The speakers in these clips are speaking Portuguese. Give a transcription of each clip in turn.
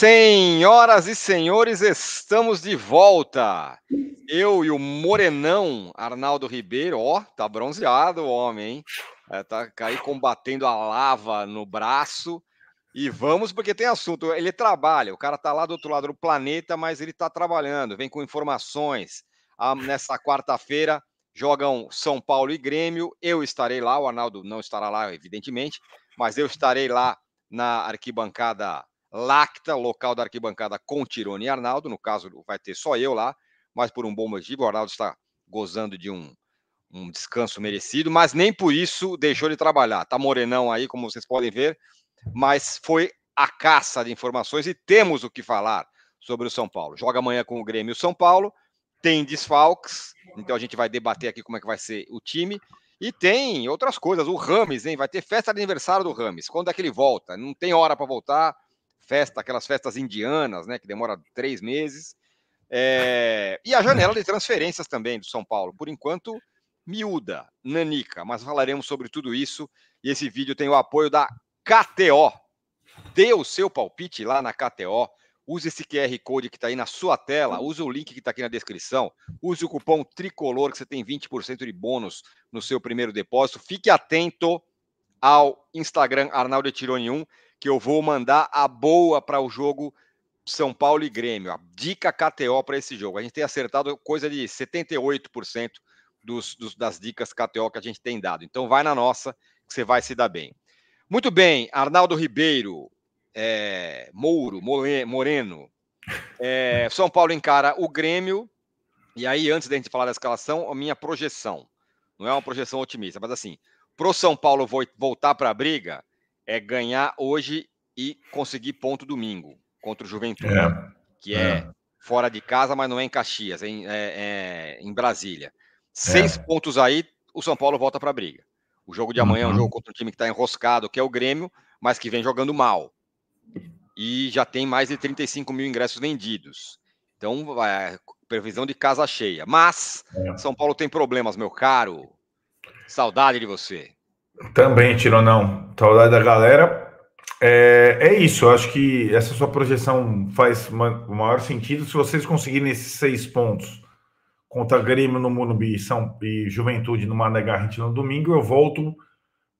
Senhoras e senhores, estamos de volta. Eu e o morenão Arnaldo Ribeiro, ó, tá bronzeado o homem, hein? É, tá aí combatendo a lava no braço. E vamos, porque tem assunto. Ele trabalha, o cara tá lá do outro lado do planeta, mas ele tá trabalhando, vem com informações. Ah, nessa quarta-feira jogam São Paulo e Grêmio. Eu estarei lá, o Arnaldo não estará lá, evidentemente, mas eu estarei lá na arquibancada Lacta, local da arquibancada com Tirone e Arnaldo. No caso, vai ter só eu lá, mas por um bom motivo, o Arnaldo está gozando de um, um descanso merecido, mas nem por isso deixou de trabalhar. Tá morenão aí, como vocês podem ver, mas foi a caça de informações e temos o que falar sobre o São Paulo. Joga amanhã com o Grêmio e o São Paulo, tem desfalques, então a gente vai debater aqui como é que vai ser o time. E tem outras coisas, o Rames, hein? Vai ter festa de aniversário do Rames. Quando é que ele volta? Não tem hora para voltar festa, aquelas festas indianas, né? Que demora três meses. É, e a janela de transferências também do São Paulo. Por enquanto, miúda, nanica, mas falaremos sobre tudo isso. E esse vídeo tem o apoio da KTO. Dê o seu palpite lá na KTO. Use esse QR Code que está aí na sua tela, use o link que está aqui na descrição, use o cupom TRICOLOR que você tem 20% de bônus no seu primeiro depósito. Fique atento ao Instagram Arnaldo Tironi 1 que eu vou mandar a boa para o jogo São Paulo e Grêmio. A dica KTO para esse jogo. A gente tem acertado coisa de 78% dos, dos, das dicas KTO que a gente tem dado. Então vai na nossa que você vai se dar bem. Muito bem, Arnaldo Ribeiro, é, Mouro, Moreno. É, São Paulo encara o Grêmio. E aí, antes da gente falar da escalação, a minha projeção. Não é uma projeção otimista, mas assim, pro São Paulo voltar para a briga, é ganhar hoje e conseguir ponto domingo contra o Juventude, é. que é. é, fora de casa, mas não é em Caxias, é em, é, é em Brasília. É. Seis pontos aí, o São Paulo volta para a briga. O jogo de amanhã uhum. é um uhum. jogo contra um time que está enroscado, que é o Grêmio, mas que vem jogando mal. E já tem mais de 35 mil ingressos vendidos. Então, é, previsão de casa cheia. Mas, é. São Paulo tem problemas, meu caro. Saudade de você. Também, Tironão. Saudade tá da galera. É, é isso, eu acho que essa sua projeção faz o maior sentido se vocês conseguirem esses seis pontos contra Grêmio no Morumbi São, e Juventude no Mané Garrincha no domingo, eu volto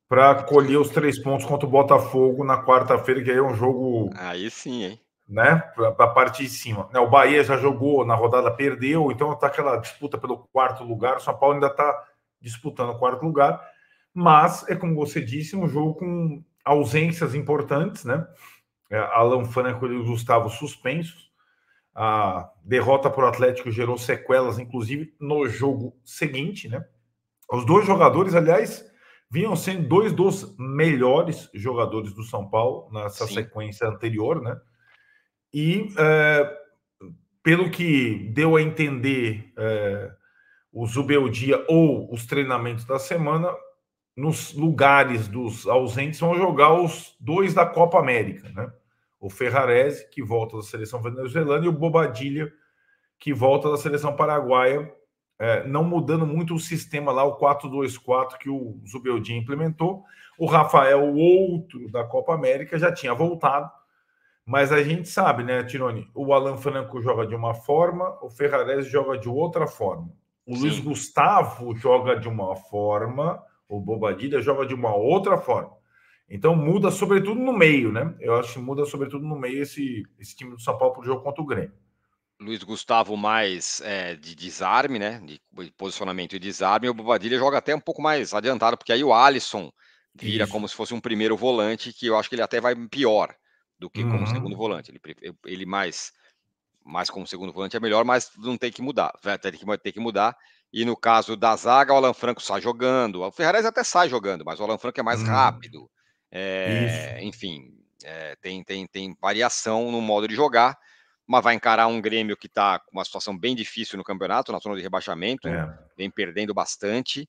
para colher os três pontos contra o Botafogo na quarta-feira, que aí é um jogo... Aí sim, hein? Né? Para a parte de cima. Né, o Bahia já jogou na rodada, perdeu, então está aquela disputa pelo quarto lugar, o São Paulo ainda está disputando o quarto lugar mas é como você disse, um jogo com ausências importantes, né? É, a Lanfana e o Gustavo suspensos. A derrota para o Atlético gerou sequelas, inclusive no jogo seguinte, né? Os dois jogadores, aliás, vinham sendo dois dos melhores jogadores do São Paulo nessa Sim. sequência anterior, né? E é, pelo que deu a entender é, o Zubeldia ou os treinamentos da semana, nos lugares dos ausentes vão jogar os dois da Copa América, né? O Ferrarese, que volta da seleção venezuelana, e o Bobadilha, que volta da seleção paraguaia, é, não mudando muito o sistema lá, o 4-2-4 que o Zubeldia implementou. O Rafael, o outro da Copa América, já tinha voltado, mas a gente sabe, né, Tironi? O Alan Franco joga de uma forma, o Ferrarese joga de outra forma. O Sim. Luiz Gustavo joga de uma forma, o Bobadilha joga de uma outra forma. Então muda sobretudo no meio, né? Eu acho que muda sobretudo no meio esse, esse time do São Paulo para o jogo contra o Grêmio. Luiz Gustavo mais é, de desarme, né? De posicionamento e desarme. O Bobadilha joga até um pouco mais adiantado, porque aí o Alisson vira Isso. como se fosse um primeiro volante, que eu acho que ele até vai pior do que uhum. como segundo volante. Ele, ele mais, mais como segundo volante é melhor, mas não tem que mudar. Vai ter que, ter que mudar e no caso da zaga, o Alan Franco sai jogando. O Ferrares até sai jogando, mas o Alan Franco é mais hum. rápido. É, enfim, é, tem, tem, tem variação no modo de jogar, mas vai encarar um Grêmio que está com uma situação bem difícil no campeonato, na zona de rebaixamento, é. vem perdendo bastante.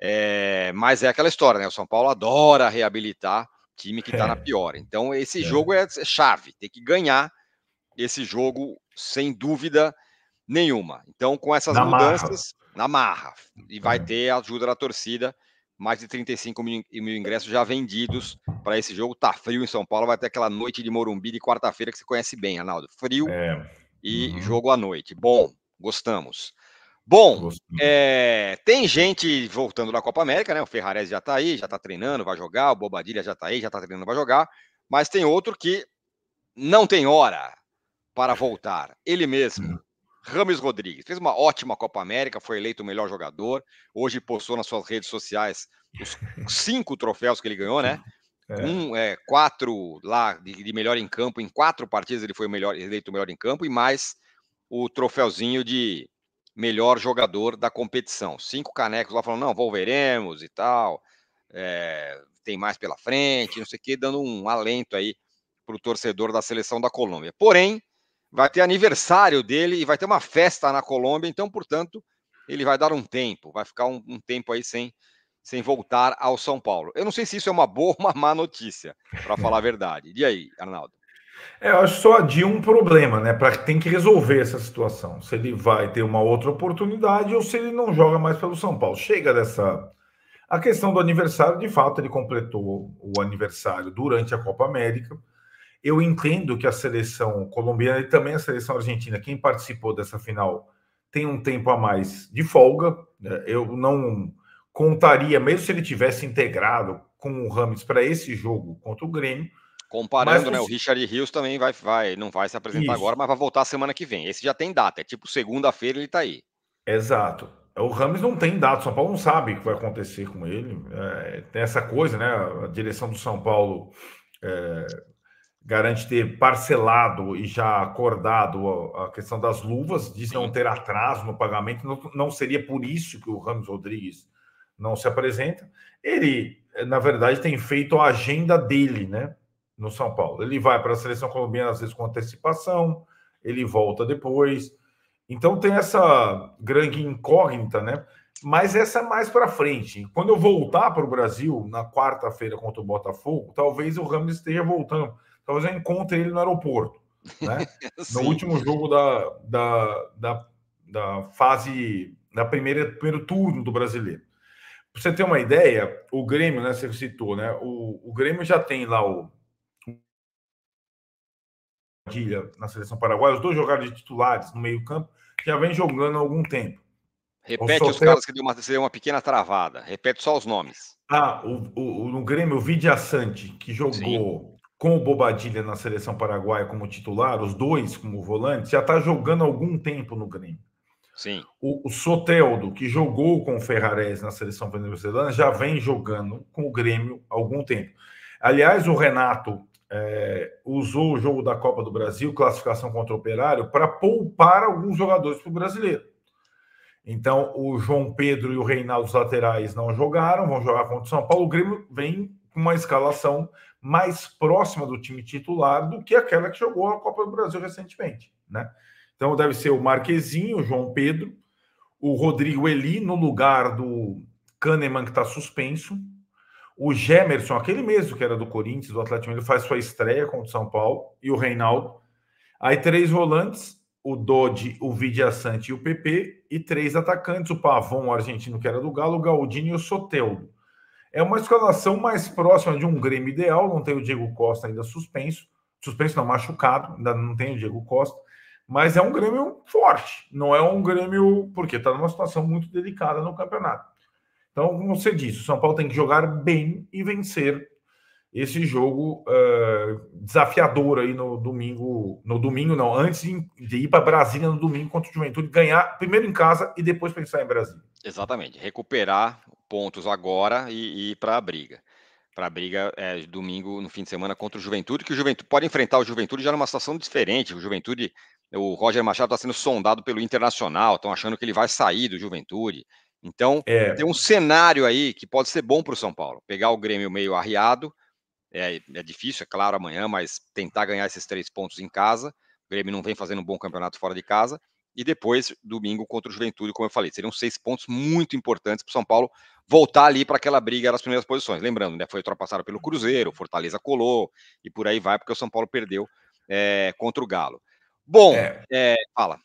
Eh, mas é aquela história, né? O São Paulo adora reabilitar time que está é. na pior. Então, esse é. jogo é, é chave, tem que ganhar esse jogo sem dúvida nenhuma. Então, com essas na mudanças. Marra na marra. E vai é. ter ajuda da torcida. Mais de 35 mil, mil ingressos já vendidos para esse jogo. Tá frio em São Paulo, vai ter aquela noite de Morumbi de quarta-feira que você conhece bem, Arnaldo. Frio é. e uhum. jogo à noite. Bom, gostamos. Bom, é, tem gente voltando da Copa América, né? O Ferrarese já tá aí, já tá treinando, vai jogar, o Bobadilha já tá aí, já tá treinando, vai jogar, mas tem outro que não tem hora para voltar. Ele mesmo, hum. Rames Rodrigues fez uma ótima Copa América, foi eleito o melhor jogador. Hoje postou nas suas redes sociais os cinco troféus que ele ganhou, né? É. Um, é, quatro lá de, de, melhor em campo, em quatro partidas ele foi melhor, eleito o melhor em campo, e mais o troféuzinho de melhor jogador da competição. Cinco canecos lá falando, não, volveremos e tal, é, tem mais pela frente, não sei o que, dando um alento aí para o torcedor da seleção da Colômbia. Porém, vai ter aniversário dele e vai ter uma festa na Colômbia, então, portanto, ele vai dar um tempo, vai ficar um, um tempo aí sem, sem voltar ao São Paulo. Eu não sei se isso é uma boa ou uma má notícia, para falar a verdade. E aí, Arnaldo? É, eu acho só de um problema, né? Para tem que resolver essa situação. Se ele vai ter uma outra oportunidade ou se ele não joga mais pelo São Paulo. Chega dessa. A questão do aniversário, de fato, ele completou o aniversário durante a Copa América. Eu entendo que a seleção colombiana e também a seleção argentina, quem participou dessa final, tem um tempo a mais de folga. Né? Eu não contaria, mesmo se ele tivesse integrado com o Rames para esse jogo contra o Grêmio. Comparando, mas, né? O Richard Rios também vai, vai, não vai se apresentar isso. agora, mas vai voltar semana que vem. Esse já tem data, é tipo segunda-feira ele está aí. Exato. O Rames não tem data, o São Paulo não sabe o que vai acontecer com ele. É, tem essa coisa, né? A direção do São Paulo é, garante ter parcelado e já acordado a questão das luvas, diz não ter atraso no pagamento, não, não seria por isso que o Ramos Rodrigues não se apresenta. Ele, na verdade, tem feito a agenda dele, né, no São Paulo. Ele vai para a seleção colombiana às vezes com antecipação, ele volta depois. Então tem essa grande incógnita, né? Mas essa é mais para frente. Quando eu voltar para o Brasil na quarta-feira contra o Botafogo, talvez o Ramos esteja voltando talvez então, eu encontre ele no aeroporto. Né? no último jogo da, da, da, da fase, da primeira, primeiro turno do brasileiro. Para você ter uma ideia, o Grêmio, né, você citou, né, o, o Grêmio já tem lá o Padilha na seleção paraguaia, os dois jogaram de titulares no meio-campo, já vem jogando há algum tempo. Repete então, os caras que deu uma, deu uma pequena travada. Repete só os nomes. Ah, o, o, no Grêmio, o Vidia Sante, que jogou Sim com o Bobadilha na seleção paraguaia como titular, os dois como volante, já está jogando algum tempo no Grêmio. Sim. O, o Soteldo, que jogou com o Ferrarese na seleção venezuelana, já vem jogando com o Grêmio algum tempo. Aliás, o Renato é, usou o jogo da Copa do Brasil, classificação contra o Operário, para poupar alguns jogadores para o brasileiro. Então, o João Pedro e o Reinaldo, os laterais, não jogaram, vão jogar contra o São Paulo. O Grêmio vem uma escalação mais próxima do time titular do que aquela que jogou a Copa do Brasil recentemente, né? Então deve ser o Marquezinho, o João Pedro, o Rodrigo Eli no lugar do Kahneman que está suspenso, o Gemerson, aquele mesmo que era do Corinthians, do Atlético, ele faz sua estreia contra o São Paulo, e o Reinaldo. Aí três volantes, o Dodge, o Vidia Sante e o PP, e três atacantes, o Pavon, o argentino que era do Galo, o Galdino e o Soteldo. É uma escalação mais próxima de um Grêmio ideal, não tem o Diego Costa ainda suspenso, suspenso não, machucado, ainda não tem o Diego Costa, mas é um Grêmio forte, não é um Grêmio, porque está numa situação muito delicada no campeonato. Então, como você disse, o São Paulo tem que jogar bem e vencer esse jogo uh, desafiador aí no domingo, no domingo não, antes de ir para Brasília no domingo contra o Juventude, ganhar primeiro em casa e depois pensar em Brasília. Exatamente, recuperar pontos agora e, ir para a briga. Para a briga é, domingo, no fim de semana, contra o Juventude, que o Juventude pode enfrentar o Juventude já numa situação diferente. O Juventude, o Roger Machado está sendo sondado pelo Internacional, estão achando que ele vai sair do Juventude. Então, é. tem um cenário aí que pode ser bom para o São Paulo. Pegar o Grêmio meio arriado, é, é difícil, é claro, amanhã, mas tentar ganhar esses três pontos em casa. O Grêmio não vem fazendo um bom campeonato fora de casa e depois, domingo, contra o Juventude, como eu falei. Seriam seis pontos muito importantes para o São Paulo voltar ali para aquela briga nas primeiras posições. Lembrando, né? Foi ultrapassado pelo Cruzeiro, Fortaleza colou e por aí vai, porque o São Paulo perdeu é, contra o Galo. Bom, é, é, fala.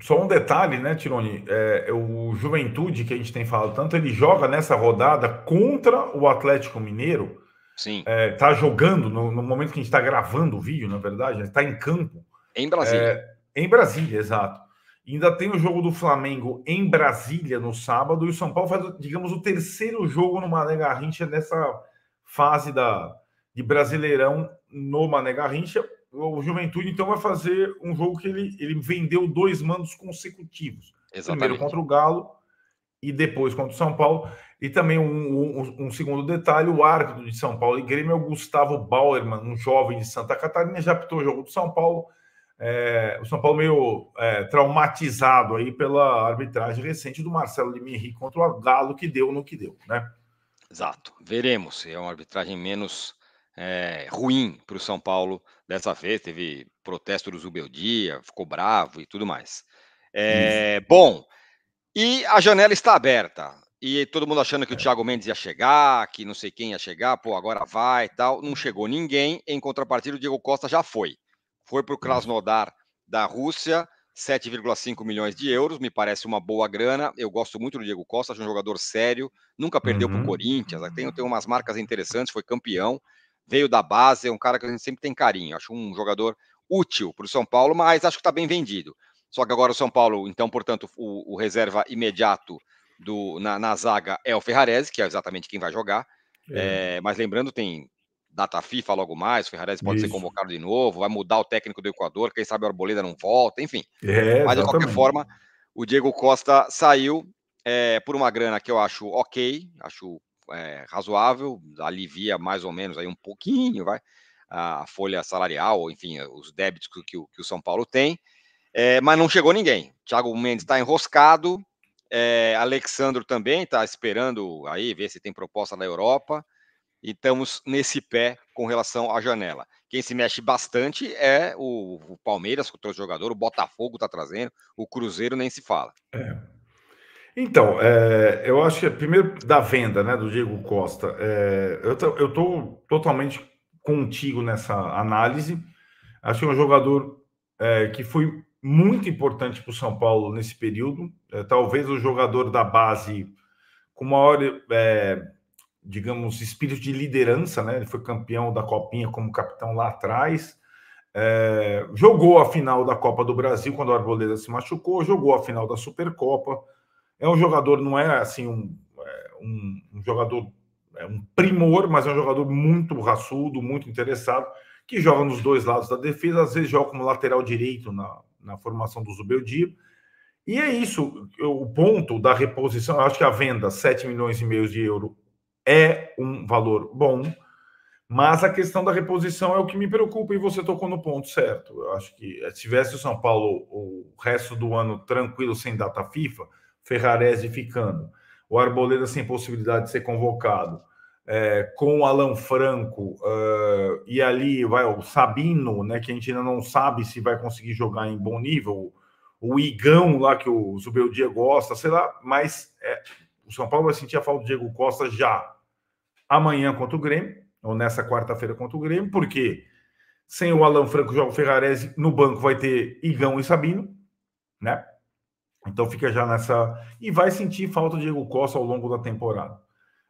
Só um detalhe, né, Tironi? É, o Juventude, que a gente tem falado tanto, ele joga nessa rodada contra o Atlético Mineiro. Sim. Está é, jogando, no, no, momento que a gente está gravando o vídeo, na verdade, está né, em campo. Em Brasília. É, em Brasília, exato. Ainda tem o jogo do Flamengo em Brasília no sábado, e o São Paulo faz, digamos, o terceiro jogo no Mané Garrincha nessa fase da, de Brasileirão no Mané Garrincha. O Juventude, então, vai fazer um jogo que ele, ele vendeu dois mandos consecutivos. Exatamente. Primeiro contra o Galo e depois contra o São Paulo. E também um, um, um segundo detalhe, o árbitro de São Paulo e Grêmio é o Gustavo Bauerman, um jovem de Santa Catarina, já apitou o jogo do São Paulo, é, o São Paulo meio é, traumatizado aí pela arbitragem recente do Marcelo de Limirri contra o Galo, que deu no que deu, né? Exato. Veremos é uma arbitragem menos é, ruim para o São Paulo dessa vez. Teve protesto do Zubeldia, ficou bravo e tudo mais. É, bom, e a janela está aberta. E todo mundo achando que o é. Thiago Mendes ia chegar, que não sei quem ia chegar, pô, agora vai e tal. Não chegou ninguém. Em contrapartida, o Diego Costa já foi foi para o Krasnodar da Rússia, 7,5 milhões de euros, me parece uma boa grana. Eu gosto muito do Diego Costa, acho um jogador sério, nunca perdeu uhum. para o Corinthians, tem, tem umas marcas interessantes, foi campeão, veio da base, é um cara que a gente sempre tem carinho. Acho um jogador útil para o São Paulo, mas acho que está bem vendido. Só que agora o São Paulo, então, portanto, o, o reserva imediato do, na, na, zaga é o Ferrarese, que é exatamente quem vai jogar. É. É, mas lembrando, tem data FIFA logo mais, Ferrares pode Isso. ser convocado de novo, vai mudar o técnico do Equador, quem sabe o Arboleda não volta, enfim. É, Mas de qualquer forma, o Diego Costa saiu é, por uma grana que eu acho ok, acho é, razoável, alivia mais ou menos aí um pouquinho, vai, a folha salarial, enfim, os débitos que, que o São Paulo tem. É, mas não chegou ninguém. Thiago Mendes está enroscado. É, Alexandro também está esperando aí ver se tem proposta da Europa e estamos nesse pé com relação à janela. Quem se mexe bastante é o, o Palmeiras, que trouxe jogador, o Botafogo está trazendo, o Cruzeiro nem se fala. É. Então, é, eu acho que primeiro da venda né, do Diego Costa, é, eu estou totalmente contigo nessa análise. Acho que é um jogador é, que foi muito importante para o São Paulo nesse período. É, talvez o jogador da base com maior é, digamos, espírito de liderança, né? Ele foi campeão da Copinha como capitão lá atrás. É, jogou a final da Copa do Brasil quando o Arboleda se machucou, jogou a final da Supercopa. É um jogador, não é assim um, é um, um jogador, é um primor, mas é um jogador muito raçudo, muito interessado, que joga nos dois lados da defesa, às vezes joga como lateral direito na, na formação do Zubeldia. E é isso, o ponto da reposição, acho que a venda 7 milhões e meio de euro é um valor bom, mas a questão da reposição é o que me preocupa e você tocou no ponto certo. Eu acho que eh, se tivesse o São Paulo o resto do ano tranquilo, sem data FIFA, Ferrarese ficando, o Arboleda sem possibilidade de ser convocado, é, com o Alan Franco uh, e ali vai o Sabino, né, que a gente ainda não sabe se vai conseguir jogar em bom nível, o Igão lá que o Zubeldia gosta, sei lá, mas é, o São Paulo vai sentir a falta do Diego Costa já amanhã contra o Grêmio, ou nessa quarta-feira contra o Grêmio, porque sem o Alan Franco joga o Ferrarese, no banco vai ter Igão e Sabino, né? Então fica já nessa. E vai sentir falta do Diego Costa ao longo da temporada.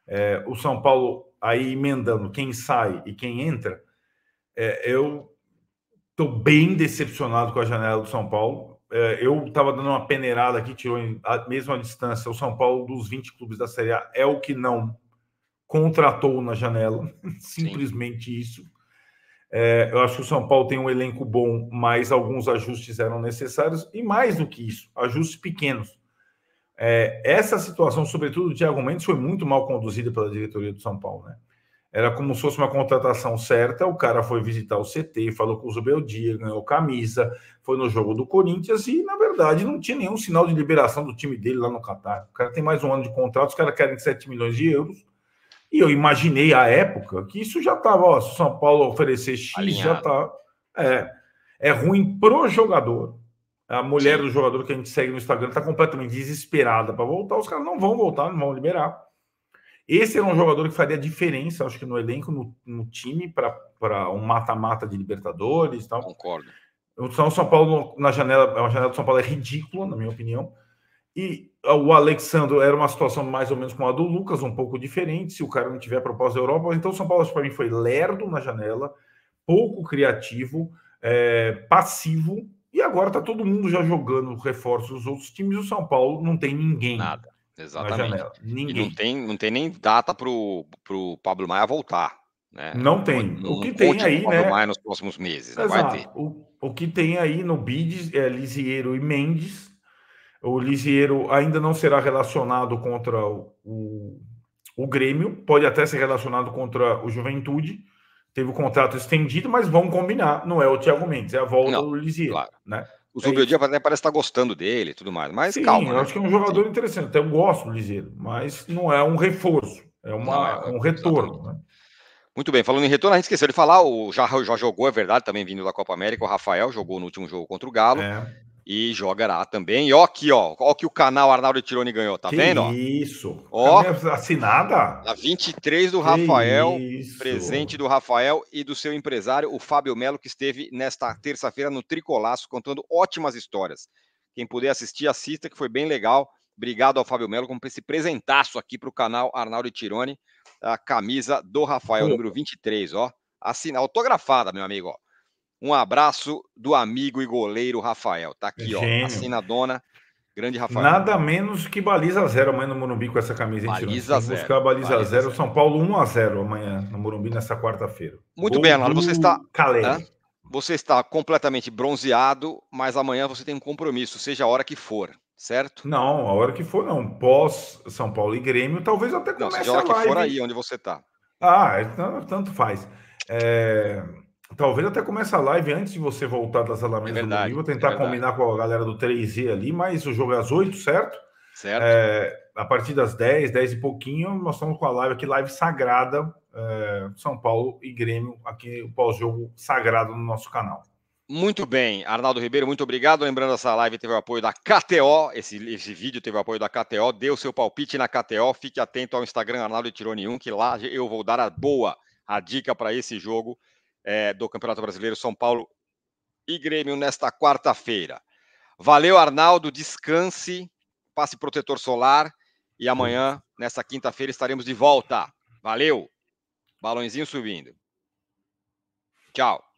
É, o São Paulo aí emendando quem sai e quem entra, é, eu estou bem decepcionado com a janela do São Paulo. É, eu estava dando uma peneirada aqui, tirou a mesma distância. O São Paulo, dos 20 clubes da Série A, é o que não contratou na janela. Simplesmente Sim. isso. É, eu acho que o São Paulo tem um elenco bom, mas alguns ajustes eram necessários. E mais do que isso, ajustes pequenos. É, essa situação, sobretudo de argumentos, foi muito mal conduzida pela diretoria do São Paulo. Né? Era como se fosse uma contratação certa. O cara foi visitar o CT, falou com o Zubeldia, ganhou camisa, foi no jogo do Corinthians e, na verdade, não tinha nenhum sinal de liberação do time dele lá no Catar. O cara tem mais um ano de contrato, os caras querem 7 milhões de euros. E eu imaginei à época que isso já estava, se o São Paulo oferecer X, Alinhado. já está. É, é ruim pro jogador. A mulher Sim. do jogador que a gente segue no Instagram está completamente desesperada para voltar. Os caras não vão voltar, não vão liberar. Esse era um jogador que faria diferença, acho que no elenco, no, no time, para um mata-mata de Libertadores tal. Concordo. O São, Paulo, na janela, a janela do São Paulo é ridícula, na minha opinião. E o Alexandre era uma situação mais ou menos como a do Lucas, um pouco diferente, se o cara não tiver proposta da Europa. Então, o São Paulo, para mim, foi lerdo na janela, pouco criativo, é, passivo, e agora está todo mundo já jogando reforços dos outros times. O São Paulo não tem ninguém. Nada. Exatamente. Ninguém. Não tem, não tem nem data para o Pablo Maia voltar. Né? Não tem. o que tem aí, né? Pablo né? Maia nos próximos meses. Exato. vai ter. O, o que tem aí no BID é Lisieiro e Mendes. O Lisieiro ainda não será relacionado contra o, o, o Grêmio, pode até ser relacionado contra o Juventude. Teve o contrato estendido, mas vamos combinar. Não é o Thiago Mendes, é a volta não, do Lisieiro. Claro. Né? O é Zubeldia até parece estar gostando dele e tudo mais, mas Sim, calma. Eu né? acho que é um jogador Sim. interessante, até eu gosto do Ligeiro, mas não é um reforço, é, uma, não, é, é um retorno. Né? Muito bem, falando em retorno, a gente esqueceu de falar, o já, já jogou, é verdade, também vindo da Copa América, o Rafael jogou no último jogo contra o Galo. É. E jogará também. E ó aqui, ó. Ó que o canal Arnaldo Tironi ganhou, tá que vendo? Isso. Ó, assinada. A 23 do que Rafael, isso. presente do Rafael e do seu empresário, o Fábio Melo, que esteve nesta terça-feira no Tricolaço, contando ótimas histórias. Quem puder assistir, assista, que foi bem legal. Obrigado ao Fábio Melo por esse presentaço aqui para o canal Arnaldo Tironi. A camisa do Rafael, Pô. número 23, ó. assinada, autografada, meu amigo, ó. Um abraço do amigo e goleiro Rafael. Tá aqui, Gênio. ó. Assina dona. Grande Rafael. Nada menos que baliza zero amanhã no Morumbi com essa camisa. Baliza zero. Buscar baliza, baliza zero. zero. São Paulo 1 a 0 amanhã no Morumbi nessa quarta-feira. Muito bem, Arnaldo. Você está. calé? Você está completamente bronzeado, mas amanhã você tem um compromisso, seja a hora que for, certo? Não, a hora que for não. Pós São Paulo e Grêmio, talvez até comece não, seja a hora a que for aí onde você está. Ah, então, tanto faz. É... Talvez até comece a live antes de você voltar das Alamedas é do Domingo, é tentar é combinar com a galera do 3Z ali, mas o jogo é às 8, certo? Certo. É, a partir das 10, 10 e pouquinho, nós estamos com a live aqui, live sagrada, é, São Paulo e Grêmio, aqui o pós-jogo sagrado no nosso canal. Muito bem, Arnaldo Ribeiro, muito obrigado. Lembrando, essa live teve o apoio da KTO, esse, esse vídeo teve o apoio da KTO, dê o seu palpite na KTO, fique atento ao Instagram Arnaldo Tironi 1, que lá eu vou dar a boa, a dica para esse jogo é, do Campeonato Brasileiro, São Paulo e Grêmio nesta quarta-feira. Valeu, Arnaldo. Descanse, passe protetor solar. E amanhã, nessa quinta-feira, estaremos de volta. Valeu. Balãozinho subindo. Tchau.